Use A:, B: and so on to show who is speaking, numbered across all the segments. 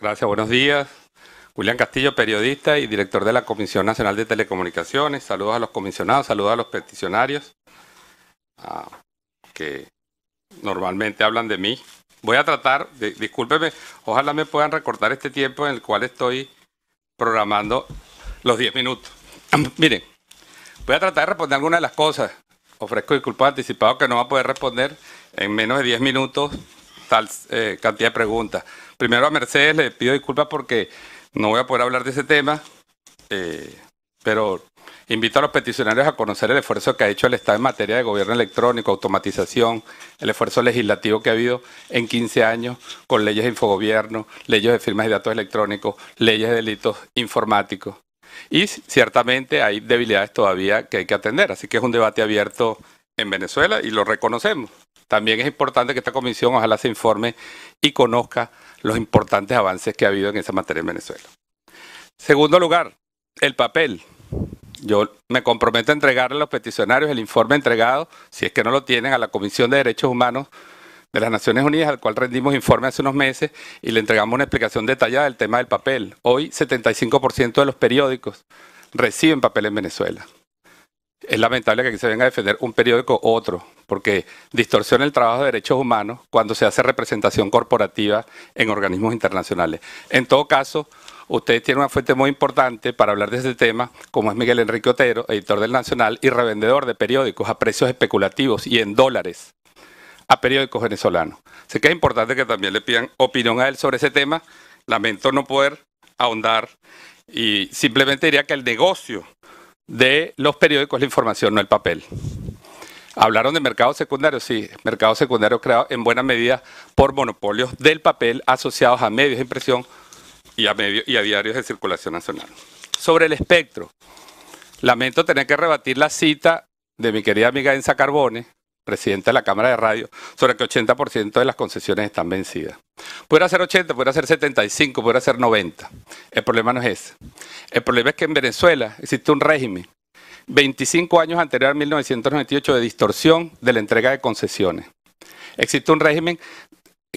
A: Gracias, buenos días. Julián Castillo, periodista y director de la Comisión Nacional de Telecomunicaciones. Saludos a los comisionados, saludos a los peticionarios, ah, que normalmente hablan de mí. Voy a tratar, de, discúlpeme, ojalá me puedan recortar este tiempo en el cual estoy programando los 10 minutos. Miren, voy a tratar de responder algunas de las cosas. Ofrezco disculpas Anticipado que no va a poder responder en menos de 10 minutos tal eh, cantidad de preguntas. Primero a Mercedes le pido disculpas porque no voy a poder hablar de ese tema, eh, pero invito a los peticionarios a conocer el esfuerzo que ha hecho el Estado en materia de gobierno electrónico, automatización, el esfuerzo legislativo que ha habido en 15 años con leyes de infogobierno, leyes de firmas y datos electrónicos, leyes de delitos informáticos. Y ciertamente hay debilidades todavía que hay que atender, así que es un debate abierto en Venezuela y lo reconocemos. También es importante que esta comisión ojalá se informe y conozca los importantes avances que ha habido en esa materia en Venezuela. Segundo lugar, el papel. Yo me comprometo a entregarle a los peticionarios el informe entregado, si es que no lo tienen, a la Comisión de Derechos Humanos de las Naciones Unidas, al cual rendimos informe hace unos meses y le entregamos una explicación detallada del tema del papel. Hoy 75% de los periódicos reciben papel en Venezuela. Es lamentable que aquí se venga a defender un periódico u otro, porque distorsiona el trabajo de derechos humanos cuando se hace representación corporativa en organismos internacionales. En todo caso, ustedes tienen una fuente muy importante para hablar de este tema, como es Miguel Enrique Otero, editor del Nacional y revendedor de periódicos a precios especulativos y en dólares a periódicos venezolanos. Sé que es importante que también le pidan opinión a él sobre ese tema. Lamento no poder ahondar y simplemente diría que el negocio de los periódicos es la información, no el papel. Hablaron de mercados secundarios, sí, mercado secundario creado en buena medida por monopolios del papel asociados a medios de impresión y a, y a diarios de circulación nacional. Sobre el espectro, lamento tener que rebatir la cita de mi querida amiga Enza Carbone, presidenta de la Cámara de Radio, sobre que 80% de las concesiones están vencidas. Pudiera ser 80, puede ser 75, puede ser 90. El problema no es ese. El problema es que en Venezuela existe un régimen 25 años anterior a 1998 de distorsión de la entrega de concesiones. Existe un régimen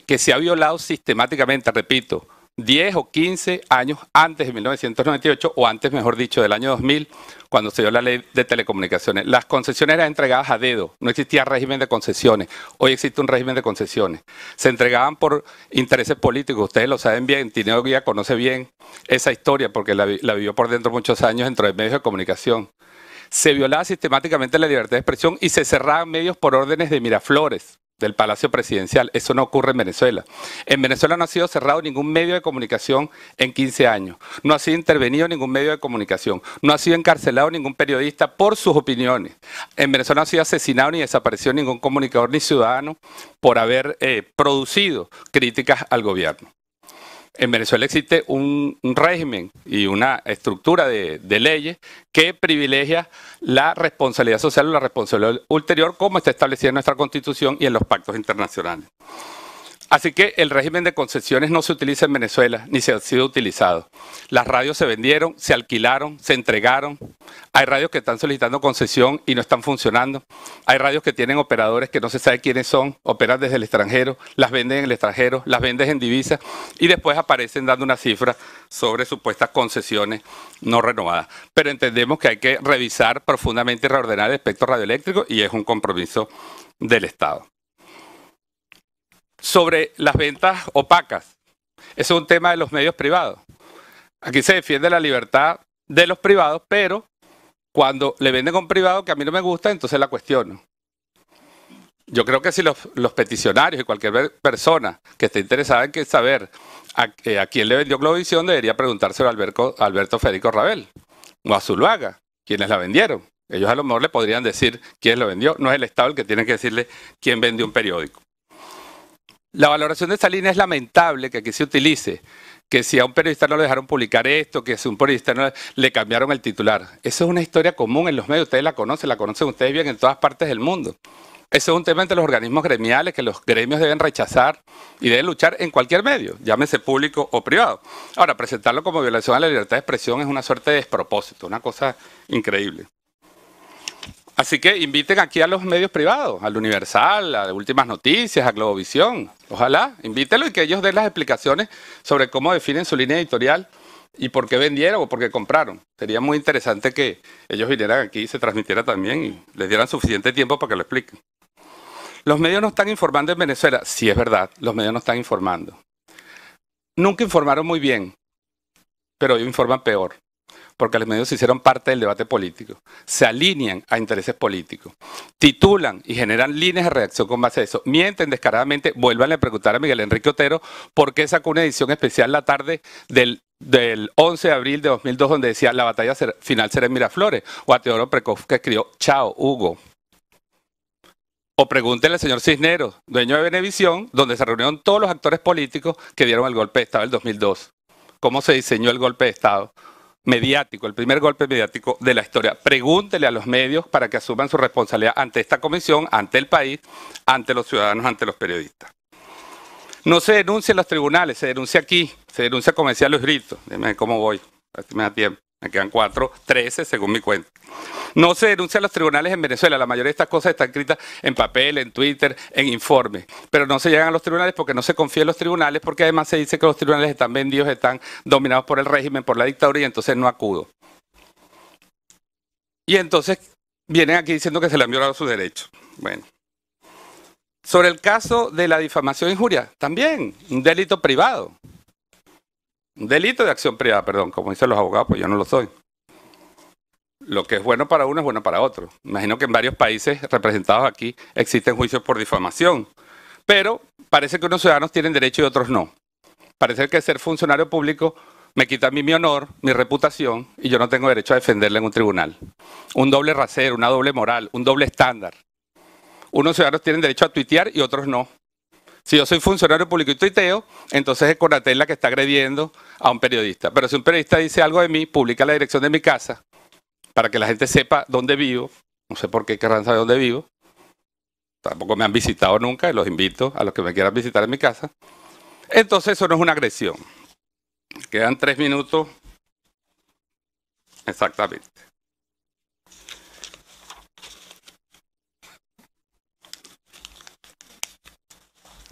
A: que se ha violado sistemáticamente, repito, 10 o 15 años antes de 1998 o antes, mejor dicho, del año 2000, cuando se dio la ley de telecomunicaciones. Las concesiones eran entregadas a dedo, no existía régimen de concesiones. Hoy existe un régimen de concesiones. Se entregaban por intereses políticos, ustedes lo saben bien, Tineo Guía conoce bien esa historia porque la, la vivió por dentro muchos años dentro de medios de comunicación se violaba sistemáticamente la libertad de expresión y se cerraban medios por órdenes de Miraflores del Palacio Presidencial. Eso no ocurre en Venezuela. En Venezuela no ha sido cerrado ningún medio de comunicación en 15 años. No ha sido intervenido ningún medio de comunicación. No ha sido encarcelado ningún periodista por sus opiniones. En Venezuela no ha sido asesinado ni desaparecido ningún comunicador ni ciudadano por haber eh, producido críticas al gobierno en Venezuela existe un, régimen y una estructura de, de, leyes que privilegia la responsabilidad social o la responsabilidad ulterior como está establecida en nuestra constitución y en los pactos internacionales. Así que el régimen de concesiones no se utiliza en Venezuela, ni se ha sido utilizado. Las radios se vendieron, se alquilaron, se entregaron. Hay radios que están solicitando concesión y no están funcionando. Hay radios que tienen operadores que no se sabe quiénes son, operan desde el extranjero, las venden en el extranjero, las venden en divisas y después aparecen dando una cifra sobre supuestas concesiones no renovadas. Pero entendemos que hay que revisar profundamente y reordenar el espectro radioeléctrico y es un compromiso del Estado sobre las ventas opacas. eso es un tema de los medios privados. Aquí se defiende la libertad de los privados, pero cuando le venden a un privado que a mí no me gusta, entonces la cuestiono. Yo creo que si los, peticionarios y cualquier persona que esté interesada en saber eh, a, quién le vendió Globovisión, debería preguntárselo a Alberto, Federico Rabel o a Zuluaga, quienes la vendieron. Ellos a lo mejor le podrían decir quién lo vendió. No es el Estado el que tiene que decirle quién vendió un periódico. La valoración de esa línea es lamentable que aquí se utilice, que si a un periodista no le dejaron publicar esto, que si a un periodista no le cambiaron el titular. Eso es una historia común en los medios, ustedes la conocen, la conocen ustedes bien en todas partes del mundo. Eso es un tema entre los organismos gremiales que los gremios deben rechazar y deben luchar en cualquier medio, llámese público o privado. Ahora, presentarlo como violación a la libertad de expresión es una suerte de despropósito, una cosa increíble. Así que inviten aquí a los medios privados, al Universal, a Últimas Noticias, a Globovisión. Ojalá, invítenlo y que ellos den las explicaciones sobre cómo definen su línea editorial y por qué vendieron o por qué compraron. Sería muy interesante que ellos vinieran aquí y se transmitiera también y les dieran suficiente tiempo para que lo expliquen. Los medios no están informando en Venezuela. Sí, es verdad, los medios no están informando. Nunca informaron muy bien, pero hoy informan peor porque los medios se hicieron parte del debate político, se alinean a intereses políticos, titulan y generan líneas de reacción con base a eso. Mienten descaradamente, vuelvan a preguntar a Miguel Enrique Otero por qué sacó una edición especial la tarde del 11 de abril de 2002, donde decía la batalla final será en Miraflores, o a Teodoro Precoz que escribió, chao, Hugo, o pregúntenle al señor Cisneros, dueño de Benevisión, donde se reunieron todos los actores políticos que dieron el golpe de Estado del 2002. ¿Cómo se diseñó el golpe de Estado? mediático, el primer golpe mediático de la historia. Pregúntele a los medios para que asuman su responsabilidad ante esta comisión, ante el país, ante los ciudadanos, ante los periodistas. No se denuncia en los tribunales, se denuncia aquí, se denuncia como decía Luis Brito. Dime cómo voy, para me da tiempo me quedan cuatro, trece según mi cuenta. No se denuncia a los tribunales en Venezuela. La mayoría de estas cosas están escritas en papel, en Twitter, en informes. Pero no se llegan a los tribunales porque no se confía en los tribunales, porque además se dice que los tribunales están vendidos, están dominados por el régimen, por la dictadura, y entonces no acudo. Y entonces vienen aquí diciendo que se le han violado sus derechos. Bueno. Sobre el caso de la difamación e injuria, también un delito privado. Delito de acción privada, perdón, como dicen los abogados, pues yo no lo soy. Lo que es bueno para uno es bueno para otro. Imagino que en varios países representados aquí existen juicios por difamación, pero parece que unos ciudadanos tienen derecho y otros no. Parece que ser funcionario público me quita a mí mi honor, mi reputación, y yo no tengo derecho a defenderla en un tribunal. Un doble rasero, una doble moral, un doble estándar. Unos ciudadanos tienen derecho a tuitear y otros no. Si yo soy funcionario público y tuiteo, entonces es Conatel la que está agrediendo a un periodista. Pero si un periodista dice algo de mí, publica la dirección de mi casa para que la gente sepa dónde vivo. No sé por qué querrán saber dónde vivo. Tampoco me han visitado nunca y los invito a los que me quieran visitar en mi casa. Entonces eso no es una agresión. Quedan tres minutos. Exactamente.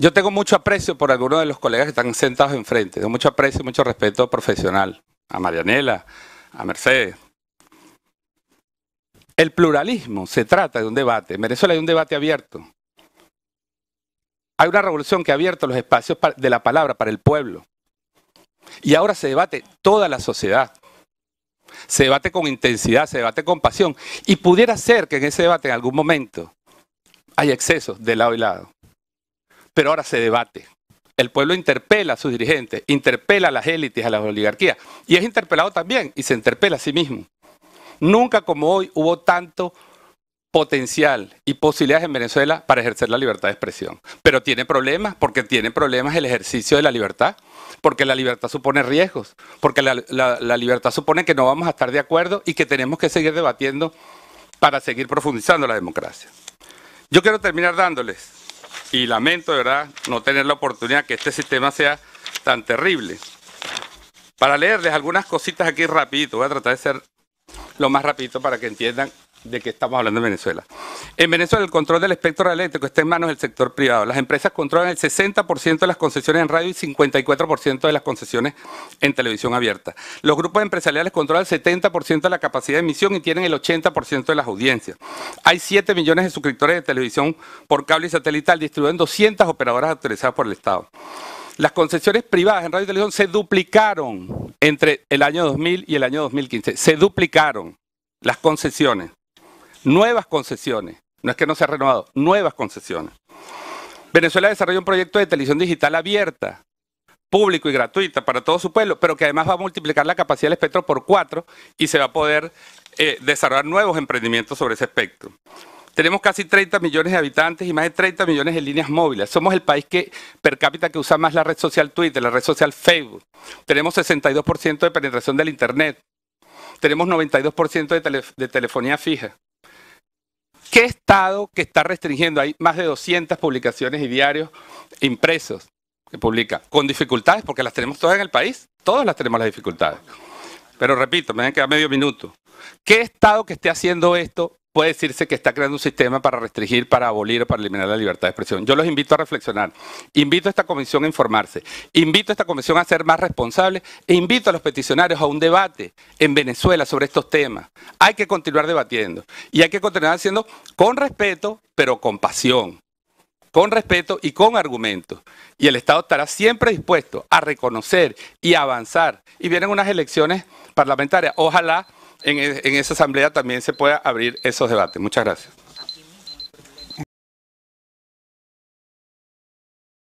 A: Yo tengo mucho aprecio por algunos de los colegas que están sentados enfrente. Tengo mucho aprecio, y mucho respeto profesional. A Marianela, a Mercedes. El pluralismo se trata de un debate. En Venezuela hay un debate abierto. Hay una revolución que ha abierto los espacios de la palabra para el pueblo. Y ahora se debate toda la sociedad. Se debate con intensidad, se debate con pasión. Y pudiera ser que en ese debate en algún momento hay excesos de lado y lado pero ahora se debate. El pueblo interpela a sus dirigentes, interpela a las élites, a las oligarquías, y es interpelado también, y se interpela a sí mismo. Nunca como hoy hubo tanto potencial y posibilidades en Venezuela para ejercer la libertad de expresión. Pero tiene problemas, porque tiene problemas el ejercicio de la libertad, porque la libertad supone riesgos, porque la, libertad supone que no vamos a estar de acuerdo y que tenemos que seguir debatiendo para seguir profundizando la democracia. Yo quiero terminar dándoles y lamento de verdad no tener la oportunidad que este sistema sea tan terrible. Para leerles algunas cositas aquí rapidito, voy a tratar de ser lo más rapidito para que entiendan de que estamos hablando en Venezuela. En Venezuela el control del espectro eléctrico está en manos del sector privado. Las empresas controlan el 60% de las concesiones en radio y 54% de las concesiones en televisión abierta. Los grupos empresariales controlan el 70% de la capacidad de emisión y tienen el 80% de las audiencias. Hay 7 millones de suscriptores de televisión por cable y satelital distribuidos en 200 operadoras autorizadas por el Estado. Las concesiones privadas en radio y televisión se duplicaron entre el año 2000 y el año 2015. Se duplicaron las concesiones nuevas concesiones. No es que no se ha renovado, nuevas concesiones. Venezuela desarrolla un proyecto de televisión digital abierta, público y gratuita para todo su pueblo, pero que además va a multiplicar la capacidad del espectro por cuatro y se va a poder eh, desarrollar nuevos emprendimientos sobre ese espectro. Tenemos casi 30 millones de habitantes y más de 30 millones de líneas móviles. Somos el país que per cápita que usa más la red social Twitter, la red social Facebook. Tenemos 62% de penetración del Internet. Tenemos 92% de telefonía fija. ¿Qué Estado que está restringiendo? Hay más de 200 publicaciones y diarios impresos que publica, con dificultades, porque las tenemos todas en el país, todas las tenemos las dificultades. Pero repito, me quedan medio minuto. ¿Qué Estado que esté haciendo esto puede decirse que está creando un sistema para restringir, para abolir o para eliminar la libertad de expresión. Yo los invito a reflexionar, invito a esta comisión a informarse, invito a esta comisión a ser más responsable e invito a los peticionarios a un debate en Venezuela sobre estos temas. Hay que continuar debatiendo y hay que continuar haciendo con respeto, pero con pasión con respeto y con argumentos. Y el Estado estará siempre dispuesto a reconocer y avanzar. Y vienen unas elecciones parlamentarias. Ojalá e, en, esa asamblea también se pueda abrir esos debates. Muchas gracias.